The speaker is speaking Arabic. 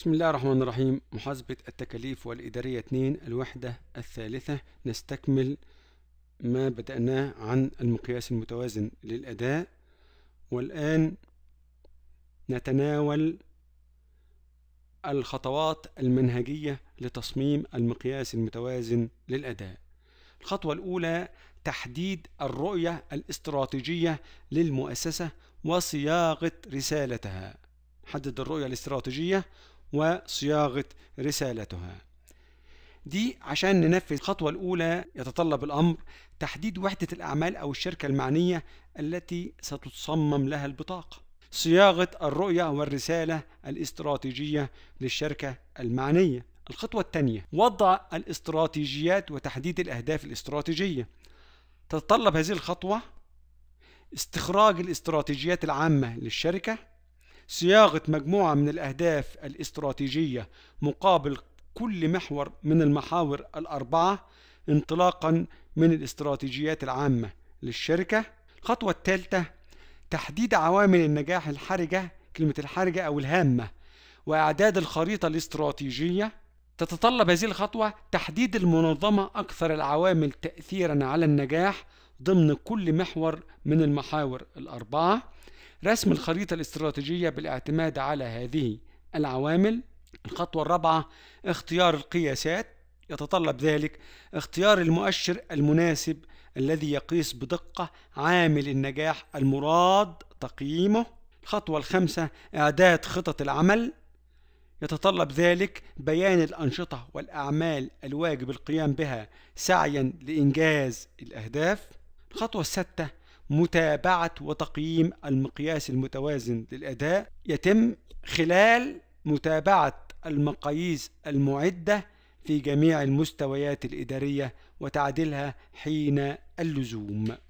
بسم الله الرحمن الرحيم محاسبة التكاليف والإدارية 2 الوحدة الثالثة نستكمل ما بدأناه عن المقياس المتوازن للأداء والآن نتناول الخطوات المنهجية لتصميم المقياس المتوازن للأداء الخطوة الأولى تحديد الرؤية الاستراتيجية للمؤسسة وصياغة رسالتها حدد الرؤية الاستراتيجية وصياغة رسالتها دي عشان ننفذ الخطوة الأولى يتطلب الأمر تحديد وحدة الأعمال أو الشركة المعنية التي ستتصمم لها البطاقة صياغة الرؤية والرسالة الاستراتيجية للشركة المعنية الخطوة الثانية وضع الاستراتيجيات وتحديد الأهداف الاستراتيجية تتطلب هذه الخطوة استخراج الاستراتيجيات العامة للشركة صياغة مجموعة من الأهداف الاستراتيجية مقابل كل محور من المحاور الأربعة انطلاقا من الاستراتيجيات العامة للشركة الخطوة الثالثة تحديد عوامل النجاح الحرجة كلمة الحرجة أو الهامة وإعداد الخريطة الاستراتيجية تتطلب هذه الخطوة تحديد المنظمة أكثر العوامل تأثيرا على النجاح ضمن كل محور من المحاور الأربعة رسم الخريطة الاستراتيجية بالاعتماد على هذه العوامل الخطوة الرابعة اختيار القياسات يتطلب ذلك اختيار المؤشر المناسب الذي يقيس بدقة عامل النجاح المراد تقييمه الخطوة الخامسة إعداد خطط العمل يتطلب ذلك بيان الأنشطة والأعمال الواجب القيام بها سعيا لإنجاز الأهداف الخطوة السادسة متابعة وتقييم المقياس المتوازن للأداء يتم خلال متابعة المقاييس المعدة في جميع المستويات الإدارية وتعديلها حين اللزوم